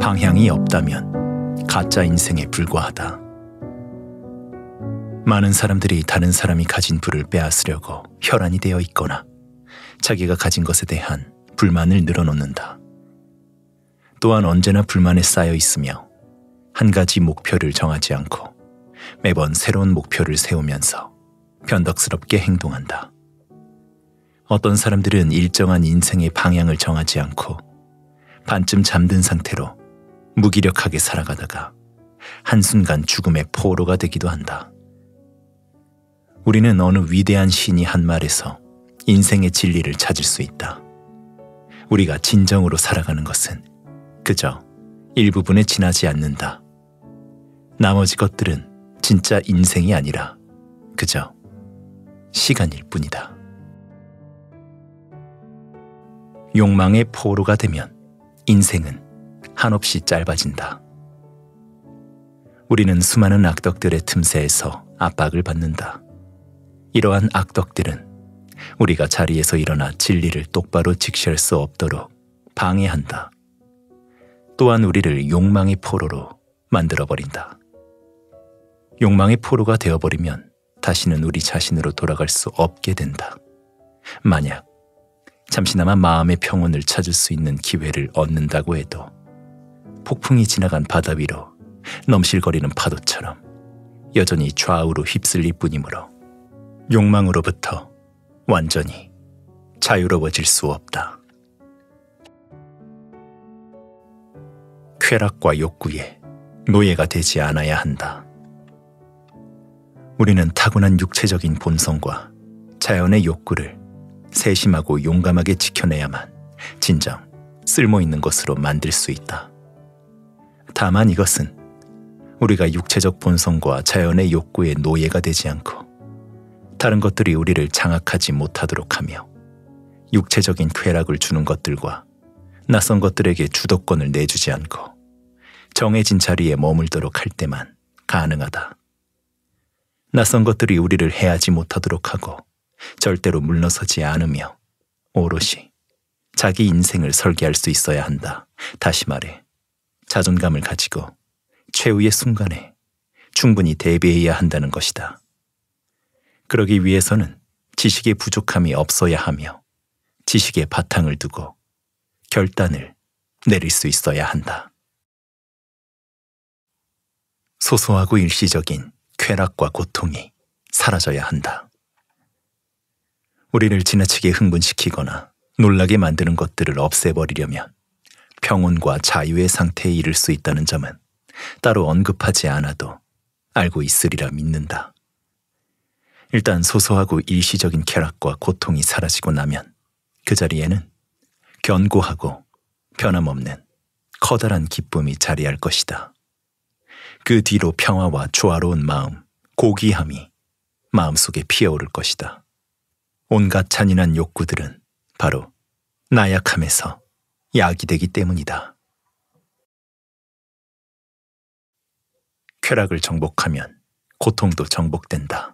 방향이 없다면 가짜 인생에 불과하다. 많은 사람들이 다른 사람이 가진 불을 빼앗으려고 혈안이 되어 있거나 자기가 가진 것에 대한 불만을 늘어놓는다. 또한 언제나 불만에 쌓여 있으며 한 가지 목표를 정하지 않고 매번 새로운 목표를 세우면서 변덕스럽게 행동한다. 어떤 사람들은 일정한 인생의 방향을 정하지 않고 반쯤 잠든 상태로 무기력하게 살아가다가 한순간 죽음의 포로가 되기도 한다. 우리는 어느 위대한 신이 한 말에서 인생의 진리를 찾을 수 있다. 우리가 진정으로 살아가는 것은 그저 일부분에 지나지 않는다. 나머지 것들은 진짜 인생이 아니라 그저 시간일 뿐이다. 욕망의 포로가 되면 인생은 한없이 짧아진다. 우리는 수많은 악덕들의 틈새에서 압박을 받는다. 이러한 악덕들은 우리가 자리에서 일어나 진리를 똑바로 직시할 수 없도록 방해한다. 또한 우리를 욕망의 포로로 만들어버린다. 욕망의 포로가 되어버리면 다시는 우리 자신으로 돌아갈 수 없게 된다. 만약 잠시나마 마음의 평온을 찾을 수 있는 기회를 얻는다고 해도 폭풍이 지나간 바다 위로 넘실거리는 파도처럼 여전히 좌우로 휩쓸릴 뿐이므로 욕망으로부터 완전히 자유로워질 수 없다. 쾌락과 욕구에 노예가 되지 않아야 한다. 우리는 타고난 육체적인 본성과 자연의 욕구를 세심하고 용감하게 지켜내야만 진정 쓸모 있는 것으로 만들 수 있다. 다만 이것은 우리가 육체적 본성과 자연의 욕구에 노예가 되지 않고 다른 것들이 우리를 장악하지 못하도록 하며 육체적인 쾌락을 주는 것들과 낯선 것들에게 주도권을 내주지 않고 정해진 자리에 머물도록 할 때만 가능하다. 낯선 것들이 우리를 해하지 못하도록 하고 절대로 물러서지 않으며 오롯이 자기 인생을 설계할 수 있어야 한다. 다시 말해, 자존감을 가지고 최후의 순간에 충분히 대비해야 한다는 것이다. 그러기 위해서는 지식의 부족함이 없어야 하며 지식의 바탕을 두고 결단을 내릴 수 있어야 한다. 소소하고 일시적인 쾌락과 고통이 사라져야 한다. 우리를 지나치게 흥분시키거나 놀라게 만드는 것들을 없애버리려면 평온과 자유의 상태에 이를 수 있다는 점은 따로 언급하지 않아도 알고 있으리라 믿는다. 일단 소소하고 일시적인 쾌락과 고통이 사라지고 나면 그 자리에는 견고하고 변함없는 커다란 기쁨이 자리할 것이다. 그 뒤로 평화와 조화로운 마음, 고귀함이 마음속에 피어오를 것이다. 온갖 잔인한 욕구들은 바로 나약함에서 약이 되기 때문이다. 쾌락을 정복하면 고통도 정복된다.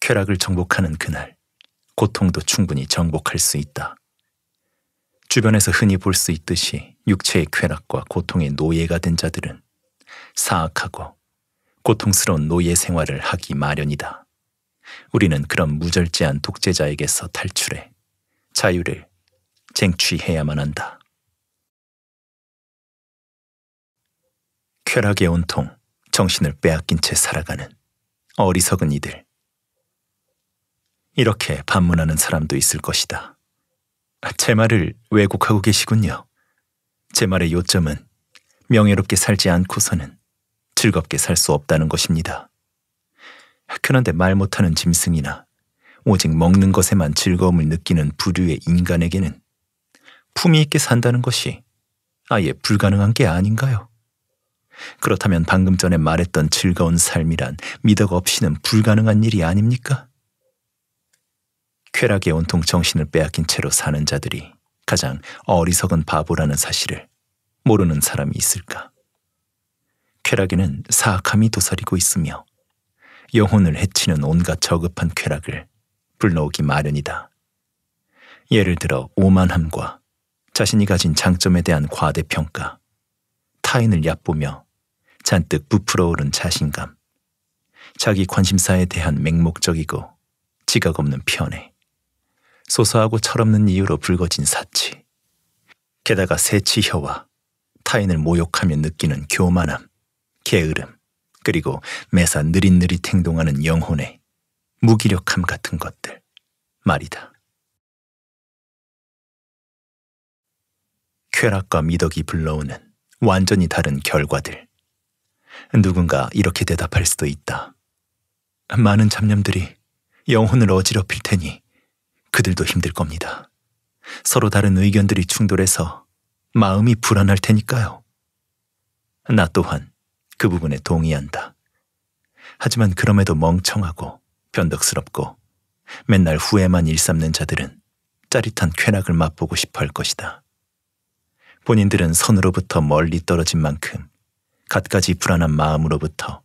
쾌락을 정복하는 그날, 고통도 충분히 정복할 수 있다. 주변에서 흔히 볼 수 있듯이 육체의 쾌락과 고통의 노예가 된 자들은 사악하고 고통스러운 노예 생활을 하기 마련이다. 우리는 그런 무절제한 독재자에게서 탈출해 자유를 쟁취해야만 한다. 쾌락의 온통 정신을 빼앗긴 채 살아가는 어리석은 이들. 이렇게 반문하는 사람도 있을 것이다. 제 말을 왜곡하고 계시군요. 제 말의 요점은 명예롭게 살지 않고서는 즐겁게 살 수 없다는 것입니다. 그런데 말 못하는 짐승이나 오직 먹는 것에만 즐거움을 느끼는 부류의 인간에게는 품위 있게 산다는 것이 아예 불가능한 게 아닌가요? 그렇다면 방금 전에 말했던 즐거운 삶이란 미덕 없이는 불가능한 일이 아닙니까? 쾌락에 온통 정신을 빼앗긴 채로 사는 자들이 가장 어리석은 바보라는 사실을 모르는 사람이 있을까? 쾌락에는 사악함이 도사리고 있으며 영혼을 해치는 온갖 저급한 쾌락을 불러오기 마련이다. 예를 들어 오만함과 자신이 가진 장점에 대한 과대평가, 타인을 얕보며 잔뜩 부풀어오른 자신감, 자기 관심사에 대한 맹목적이고 지각 없는 편애, 소소하고 철없는 이유로 불거진 사치. 게다가 새치혀와 타인을 모욕하며 느끼는 교만함, 게으름, 그리고 매사 느릿느릿 행동하는 영혼의 무기력함 같은 것들 말이다. 쾌락과 미덕이 불러오는 완전히 다른 결과들. 누군가 이렇게 대답할 수도 있다. 많은 잡념들이 영혼을 어지럽힐 테니 그들도 힘들 겁니다. 서로 다른 의견들이 충돌해서 마음이 불안할 테니까요. 나 또한 그 부분에 동의한다. 하지만 그럼에도 멍청하고 변덕스럽고 맨날 후회만 일삼는 자들은 짜릿한 쾌락을 맛보고 싶어 할 것이다. 본인들은 선으로부터 멀리 떨어진 만큼 갖가지 불안한 마음으로부터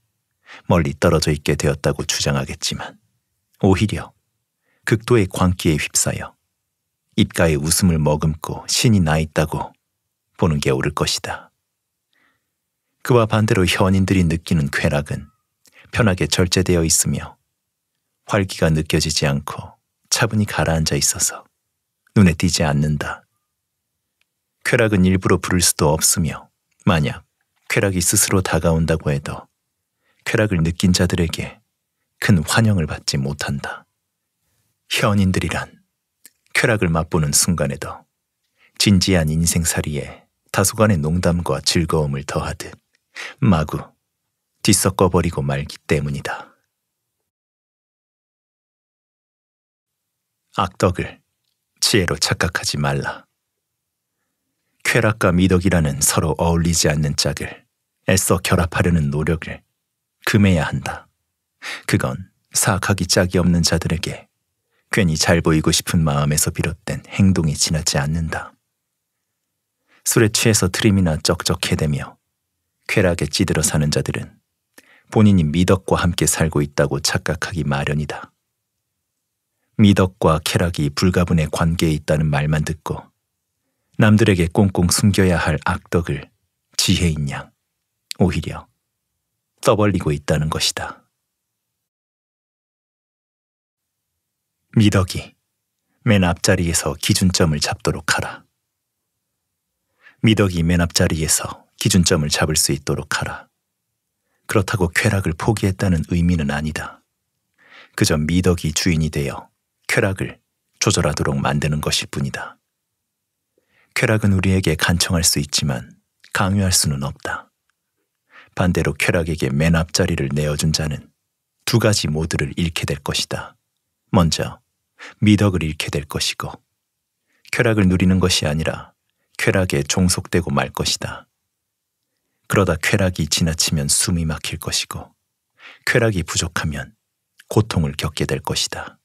멀리 떨어져 있게 되었다고 주장하겠지만 오히려 극도의 광기에 휩싸여 입가에 웃음을 머금고 신이 나 있다고 보는 게 옳을 것이다. 그와 반대로 현인들이 느끼는 쾌락은 편하게 절제되어 있으며 활기가 느껴지지 않고 차분히 가라앉아 있어서 눈에 띄지 않는다. 쾌락은 일부러 부를 수도 없으며 만약 쾌락이 스스로 다가온다고 해도 쾌락을 느낀 자들에게 큰 환영을 받지 못한다. 현인들이란 쾌락을 맛보는 순간에도 진지한 인생살이에 다소간의 농담과 즐거움을 더하듯 마구 뒤섞어버리고 말기 때문이다. 악덕을 지혜로 착각하지 말라. 쾌락과 미덕이라는 서로 어울리지 않는 짝을 애써 결합하려는 노력을 금해야 한다. 그건 사악하기 짝이 없는 자들에게 괜히 잘 보이고 싶은 마음에서 비롯된 행동이 지나지 않는다. 술에 취해서 트림이나 쩍쩍해대며 쾌락에 찌들어 사는 자들은 본인이 미덕과 함께 살고 있다고 착각하기 마련이다. 미덕과 쾌락이 불가분의 관계에 있다는 말만 듣고 남들에게 꽁꽁 숨겨야 할 악덕을 지혜인 양 오히려 떠벌리고 있다는 것이다. 미덕이 맨 앞자리에서 기준점을 잡도록 하라. 미덕이 맨 앞자리에서 기준점을 잡을 수 있도록 하라. 그렇다고 쾌락을 포기했다는 의미는 아니다. 그저 미덕이 주인이 되어 쾌락을 조절하도록 만드는 것일 뿐이다. 쾌락은 우리에게 간청할 수 있지만 강요할 수는 없다. 반대로 쾌락에게 맨 앞자리를 내어준 자는 두 가지 모드를 잃게 될 것이다. 먼저 미덕을 잃게 될 것이고 쾌락을 누리는 것이 아니라 쾌락에 종속되고 말 것이다. 그러다 쾌락이 지나치면 숨이 막힐 것이고 쾌락이 부족하면 고통을 겪게 될 것이다.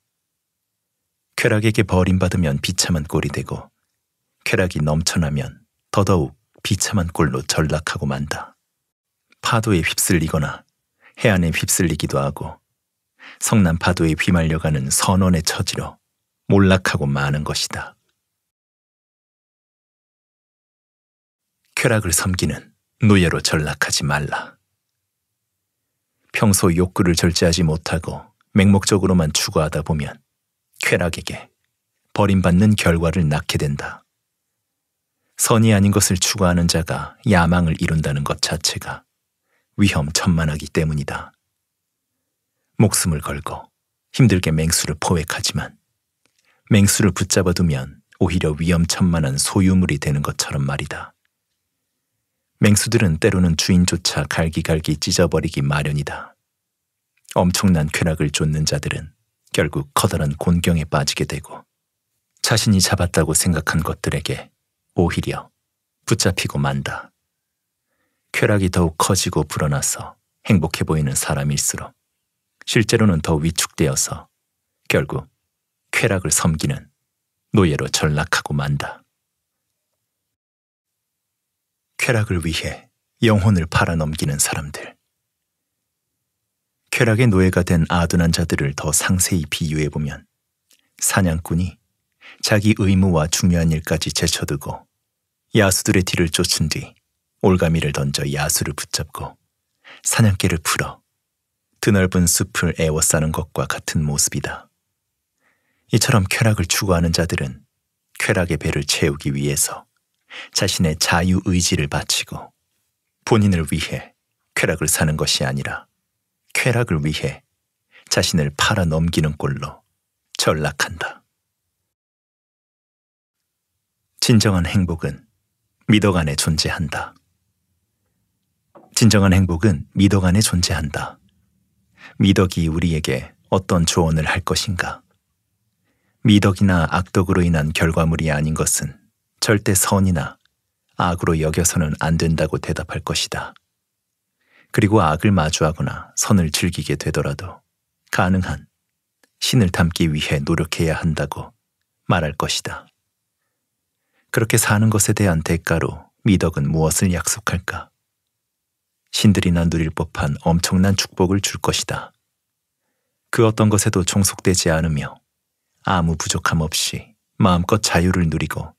쾌락에게 버림받으면 비참한 꼴이 되고 쾌락이 넘쳐나면 더더욱 비참한 꼴로 전락하고 만다. 파도에 휩쓸리거나 해안에 휩쓸리기도 하고 성난 파도에 휘말려가는 선원의 처지로 몰락하고 마는 것이다. 쾌락을 섬기는 노예로 전락하지 말라. 평소 욕구를 절제하지 못하고 맹목적으로만 추구하다 보면 쾌락에게 버림받는 결과를 낳게 된다. 선이 아닌 것을 추구하는 자가 야망을 이룬다는 것 자체가 위험천만하기 때문이다. 목숨을 걸고 힘들게 맹수를 포획하지만 맹수를 붙잡아두면 오히려 위험천만한 소유물이 되는 것처럼 말이다. 맹수들은 때로는 주인조차 갈기갈기 찢어버리기 마련이다. 엄청난 쾌락을 쫓는 자들은 결국 커다란 곤경에 빠지게 되고 자신이 잡았다고 생각한 것들에게 오히려 붙잡히고 만다. 쾌락이 더욱 커지고 불어나서 행복해 보이는 사람일수록 실제로는 더 위축되어서 결국 쾌락을 섬기는 노예로 전락하고 만다. 쾌락을 위해 영혼을 팔아넘기는 사람들. 쾌락의 노예가 된 아둔한 자들을 더 상세히 비유해보면 사냥꾼이 자기 의무와 중요한 일까지 제쳐두고 야수들의 뒤를 쫓은 뒤 올가미를 던져 야수를 붙잡고 사냥개를 풀어 드넓은 숲을 애워싸는 것과 같은 모습이다. 이처럼 쾌락을 추구하는 자들은 쾌락의 배를 채우기 위해서 자신의 자유 의지를 바치고 본인을 위해 쾌락을 사는 것이 아니라 쾌락을 위해 자신을 팔아 넘기는 꼴로 전락한다. 진정한 행복은 미덕 안에 존재한다. 진정한 행복은 미덕 안에 존재한다. 미덕이 우리에게 어떤 조언을 할 것인가? 미덕이나 악덕으로 인한 결과물이 아닌 것은 절대 선이나 악으로 여겨서는 안 된다고 대답할 것이다. 그리고 악을 마주하거나 선을 즐기게 되더라도 가능한 신을 닮기 위해 노력해야 한다고 말할 것이다. 그렇게 사는 것에 대한 대가로 미덕은 무엇을 약속할까? 신들이나 누릴 법한 엄청난 축복을 줄 것이다. 그 어떤 것에도 종속되지 않으며 아무 부족함 없이 마음껏 자유를 누리고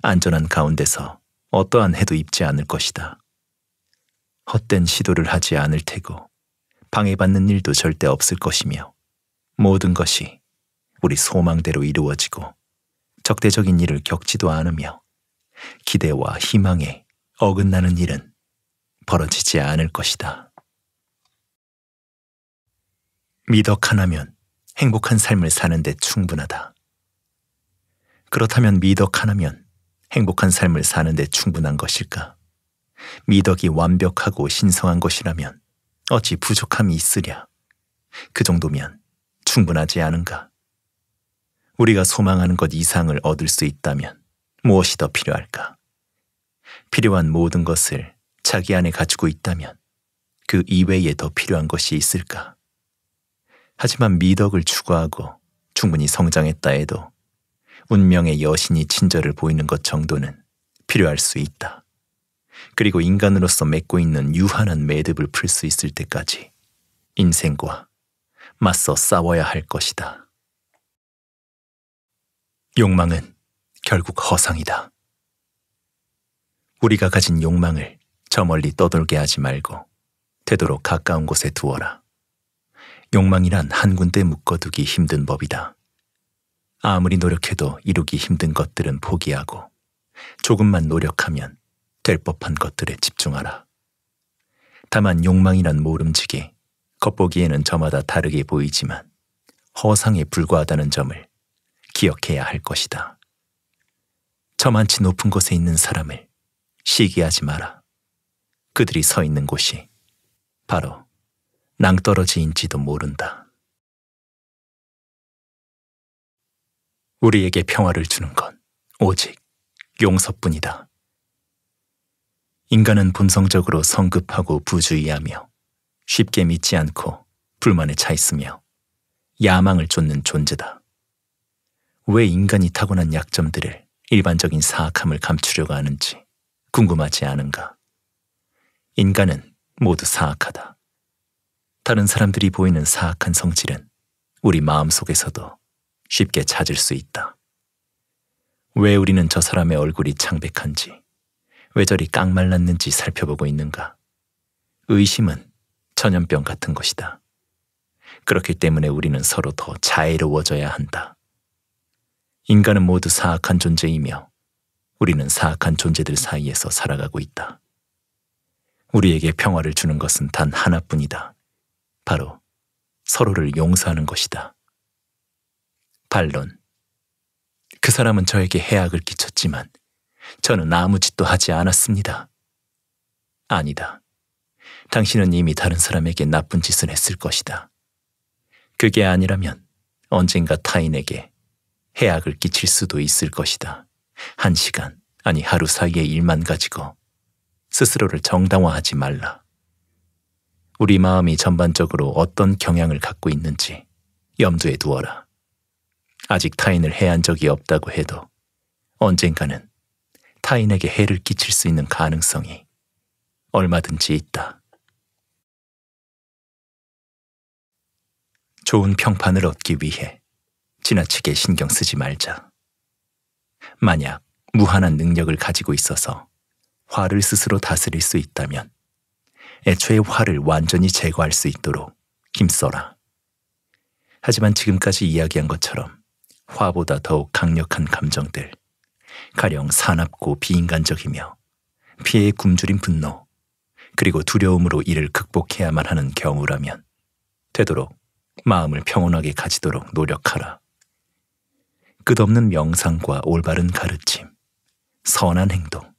안전한 가운데서 어떠한 해도 입지 않을 것이다. 헛된 시도를 하지 않을 테고 방해받는 일도 절대 없을 것이며 모든 것이 우리 소망대로 이루어지고 적대적인 일을 겪지도 않으며 기대와 희망에 어긋나는 일은 벌어지지 않을 것이다. 미덕 하나면 행복한 삶을 사는데 충분하다. 그렇다면 미덕 하나면 행복한 삶을 사는데 충분한 것일까? 미덕이 완벽하고 신성한 것이라면 어찌 부족함이 있으랴? 그 정도면 충분하지 않은가? 우리가 소망하는 것 이상을 얻을 수 있다면 무엇이 더 필요할까? 필요한 모든 것을 자기 안에 가지고 있다면 그 이외에 더 필요한 것이 있을까? 하지만 미덕을 추구하고 충분히 성장했다 해도 운명의 여신이 친절을 보이는 것 정도는 필요할 수 있다. 그리고 인간으로서 맺고 있는 유한한 매듭을 풀 수 있을 때까지 인생과 맞서 싸워야 할 것이다. 욕망은 결국 허상이다. 우리가 가진 욕망을 저 멀리 떠돌게 하지 말고 되도록 가까운 곳에 두어라. 욕망이란 한 군데 묶어두기 힘든 법이다. 아무리 노력해도 이루기 힘든 것들은 포기하고 조금만 노력하면 될 법한 것들에 집중하라. 다만 욕망이란 모름지기, 겉보기에는 저마다 다르게 보이지만 허상에 불과하다는 점을 기억해야 할 것이다. 저만치 높은 곳에 있는 사람을 시기하지 마라. 그들이 서 있는 곳이 바로 낭떠러지인지도 모른다. 우리에게 평화를 주는 건 오직 용서뿐이다. 인간은 본성적으로 성급하고 부주의하며 쉽게 믿지 않고 불만에 차 있으며 야망을 쫓는 존재다. 왜 인간이 타고난 약점들을 일반적인 사악함을 감추려고 하는지 궁금하지 않은가? 인간은 모두 사악하다. 다른 사람들이 보이는 사악한 성질은 우리 마음 속에서도 쉽게 찾을 수 있다. 왜 우리는 저 사람의 얼굴이 창백한지, 왜 저리 깡말랐는지 살펴보고 있는가? 의심은 전염병 같은 것이다. 그렇기 때문에 우리는 서로 더 자애로워져야 한다. 인간은 모두 사악한 존재이며 우리는 사악한 존재들 사이에서 살아가고 있다. 우리에게 평화를 주는 것은 단 하나뿐이다. 바로 서로를 용서하는 것이다. 반론. 그 사람은 저에게 해악을 끼쳤지만 저는 아무 짓도 하지 않았습니다. 아니다. 당신은 이미 다른 사람에게 나쁜 짓을 했을 것이다. 그게 아니라면 언젠가 타인에게 해악을 끼칠 수도 있을 것이다. 한 시간, 아니 하루 사이의 일만 가지고 스스로를 정당화하지 말라. 우리 마음이 전반적으로 어떤 경향을 갖고 있는지 염두에 두어라. 아직 타인을 해한 적이 없다고 해도 언젠가는 타인에게 해를 끼칠 수 있는 가능성이 얼마든지 있다. 좋은 평판을 얻기 위해 지나치게 신경 쓰지 말자. 만약 무한한 능력을 가지고 있어서 화를 스스로 다스릴 수 있다면 애초에 화를 완전히 제거할 수 있도록 힘써라. 하지만 지금까지 이야기한 것처럼 화보다 더욱 강력한 감정들, 가령 사납고 비인간적이며 피해에 굶주린 분노, 그리고 두려움으로 이를 극복해야만 하는 경우라면 되도록 마음을 평온하게 가지도록 노력하라. 끝없는 명상과 올바른 가르침, 선한 행동,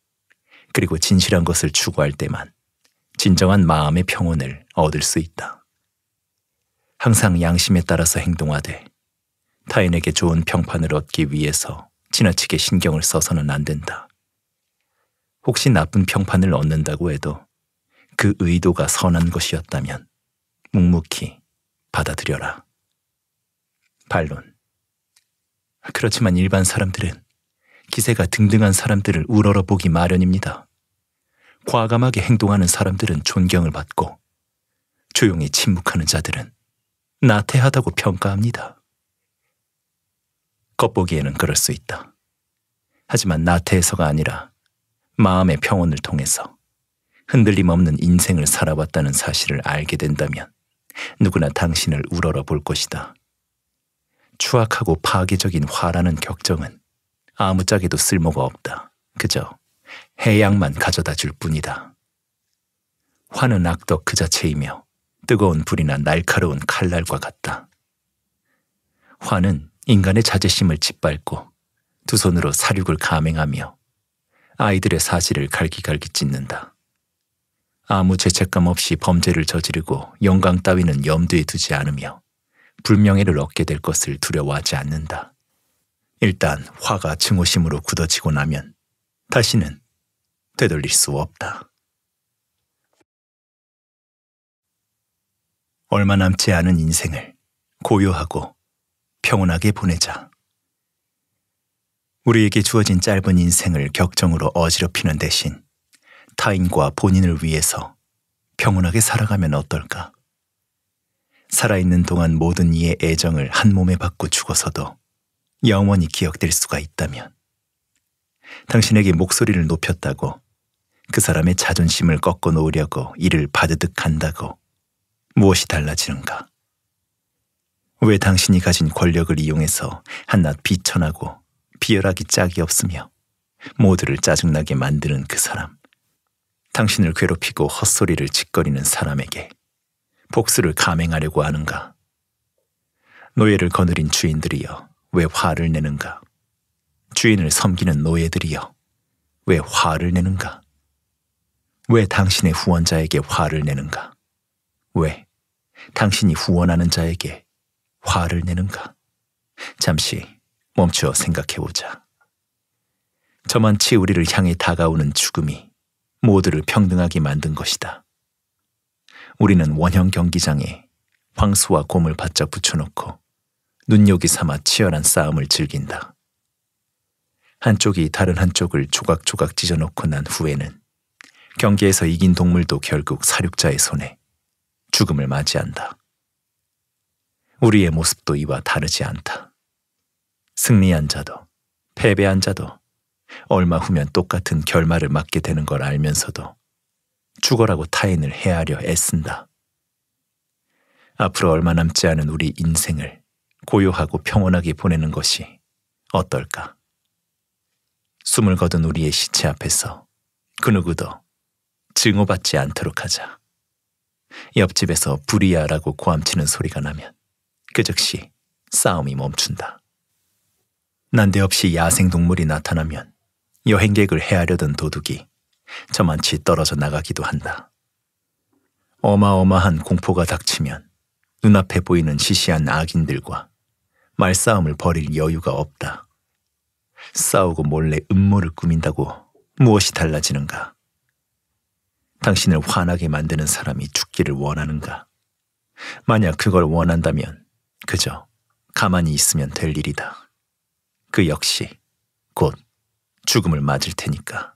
그리고 진실한 것을 추구할 때만 진정한 마음의 평온을 얻을 수 있다. 항상 양심에 따라서 행동하되 타인에게 좋은 평판을 얻기 위해서 지나치게 신경을 써서는 안 된다. 혹시 나쁜 평판을 얻는다고 해도 그 의도가 선한 것이었다면 묵묵히 받아들여라. 반론. 그렇지만 일반 사람들은 기세가 등등한 사람들을 우러러보기 마련입니다. 과감하게 행동하는 사람들은 존경을 받고 조용히 침묵하는 자들은 나태하다고 평가합니다. 겉보기에는 그럴 수 있다. 하지만 나태해서가 아니라 마음의 평온을 통해서 흔들림 없는 인생을 살아왔다는 사실을 알게 된다면 누구나 당신을 우러러 볼 것이다. 추악하고 파괴적인 화라는 격정은 아무짝에도 쓸모가 없다. 그저 해양만 가져다 줄 뿐이다. 화는 악덕 그 자체이며 뜨거운 불이나 날카로운 칼날과 같다. 화는 인간의 자제심을 짓밟고 두 손으로 사륙을 감행하며 아이들의 사실을 갈기갈기 찢는다. 아무 죄책감 없이 범죄를 저지르고 영광 따위는 염두에 두지 않으며 불명예를 얻게 될 것을 두려워하지 않는다. 일단 화가 증오심으로 굳어지고 나면 다시는 되돌릴 수 없다. 얼마 남지 않은 인생을 고요하고 평온하게 보내자. 우리에게 주어진 짧은 인생을 격정으로 어지럽히는 대신 타인과 본인을 위해서 평온하게 살아가면 어떨까? 살아있는 동안 모든 이의 애정을 한 몸에 받고 죽어서도 영원히 기억될 수가 있다면 당신에게 목소리를 높였다고 그 사람의 자존심을 꺾어 놓으려고 이를 받으득한다고 무엇이 달라지는가? 왜 당신이 가진 권력을 이용해서 한낱 비천하고 비열하기 짝이 없으며 모두를 짜증나게 만드는 그 사람, 당신을 괴롭히고 헛소리를 짓거리는 사람에게 복수를 감행하려고 하는가? 노예를 거느린 주인들이여, 왜 화를 내는가? 주인을 섬기는 노예들이여, 왜 화를 내는가? 왜 당신의 후원자에게 화를 내는가? 왜 당신이 후원하는 자에게 화를 내는가? 잠시 멈추어 생각해보자. 저만치 우리를 향해 다가오는 죽음이 모두를 평등하게 만든 것이다. 우리는 원형 경기장에 황수와 곰을 바짝 붙여놓고 눈요기 삼아 치열한 싸움을 즐긴다. 한쪽이 다른 한쪽을 조각조각 찢어놓고 난 후에는 경기에서 이긴 동물도 결국 사육자의 손에 죽음을 맞이한다. 우리의 모습도 이와 다르지 않다. 승리한 자도 패배한 자도 얼마 후면 똑같은 결말을 맞게 되는 걸 알면서도 죽어라고 타인을 헤아려 애쓴다. 앞으로 얼마 남지 않은 우리 인생을 고요하고 평온하게 보내는 것이 어떨까? 숨을 거둔 우리의 시체 앞에서 그 누구도 증오받지 않도록 하자. 옆집에서 불이야라고 고함치는 소리가 나면 그 즉시 싸움이 멈춘다. 난데없이 야생동물이 나타나면 여행객을 헤아려던 도둑이 저만치 떨어져 나가기도 한다. 어마어마한 공포가 닥치면 눈앞에 보이는 시시한 악인들과 말싸움을 벌일 여유가 없다. 싸우고 몰래 음모를 꾸민다고 무엇이 달라지는가? 당신을 화나게 만드는 사람이 죽기를 원하는가? 만약 그걸 원한다면 그저 가만히 있으면 될 일이다. 그 역시 곧 죽음을 맞을 테니까.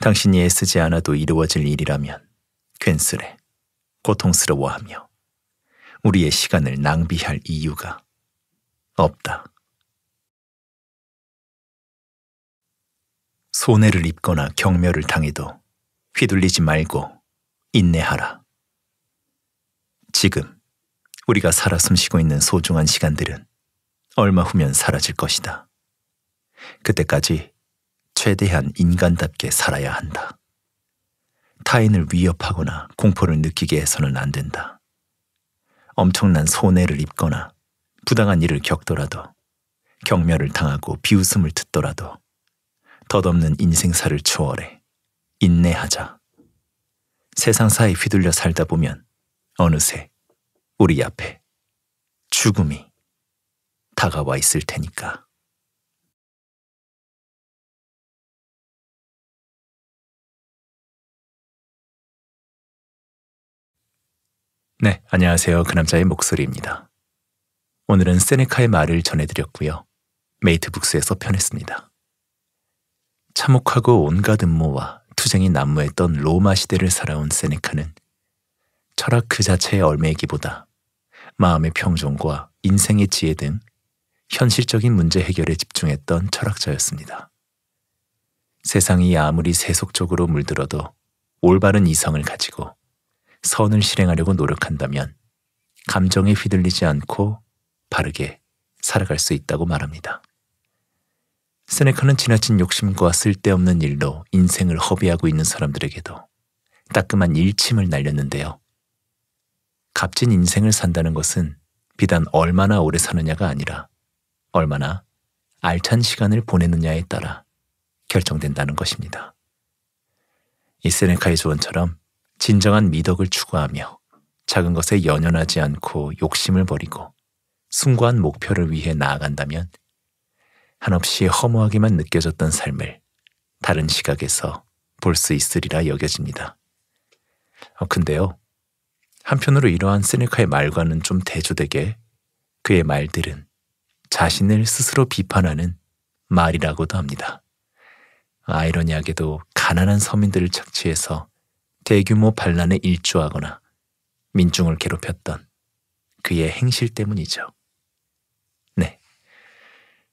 당신이 애쓰지 않아도 이루어질 일이라면 괜스레 고통스러워하며 우리의 시간을 낭비할 이유가 없다. 손해를 입거나 경멸을 당해도 휘둘리지 말고 인내하라. 지금 우리가 살아 숨쉬고 있는 소중한 시간들은 얼마 후면 사라질 것이다. 그때까지 최대한 인간답게 살아야 한다. 타인을 위협하거나 공포를 느끼게 해서는 안 된다. 엄청난 손해를 입거나 부당한 일을 겪더라도 경멸을 당하고 비웃음을 듣더라도 덧없는 인생사를 초월해 인내하자. 세상 사이 휘둘려 살다 보면 어느새 우리 앞에 죽음이 다가와 있을 테니까. 네, 안녕하세요. 그 남자의 목소리입니다. 오늘은 세네카의 말을 전해드렸고요. 메이트북스에서 편했습니다. 참혹하고 온갖 음모와 투쟁이 난무했던 로마 시대를 살아온 세네카는 철학 그 자체의 얼매기보다 이 마음의 평정과 인생의 지혜 등 현실적인 문제 해결에 집중했던 철학자였습니다. 세상이 아무리 세속적으로 물들어도 올바른 이성을 가지고 선을 실행하려고 노력한다면 감정에 휘둘리지 않고 바르게 살아갈 수 있다고 말합니다. 세네카는 지나친 욕심과 쓸데없는 일로 인생을 허비하고 있는 사람들에게도 따끔한 일침을 날렸는데요. 값진 인생을 산다는 것은 비단 얼마나 오래 사느냐가 아니라 얼마나 알찬 시간을 보내느냐에 따라 결정된다는 것입니다. 이 세네카의 조언처럼 진정한 미덕을 추구하며 작은 것에 연연하지 않고 욕심을 버리고 숭고한 목표를 위해 나아간다면 한없이 허무하게만 느껴졌던 삶을 다른 시각에서 볼 수 있으리라 여겨집니다. 어, 근데요. 한편으로 이러한 세네카의 말과는 좀 대조되게 그의 말들은 자신을 스스로 비판하는 말이라고도 합니다. 아이러니하게도 가난한 서민들을 착취해서 대규모 반란에 일조하거나 민중을 괴롭혔던 그의 행실 때문이죠.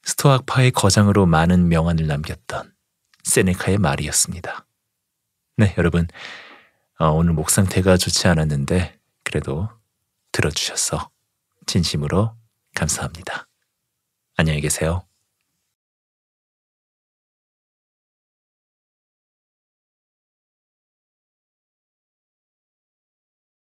스토아파의 거장으로 많은 명언을 남겼던 세네카의 말이었습니다. 네, 여러분. 어, 오늘 목 상태가 좋지 않았는데 그래도 들어주셔서 진심으로 감사합니다. 안녕히 계세요.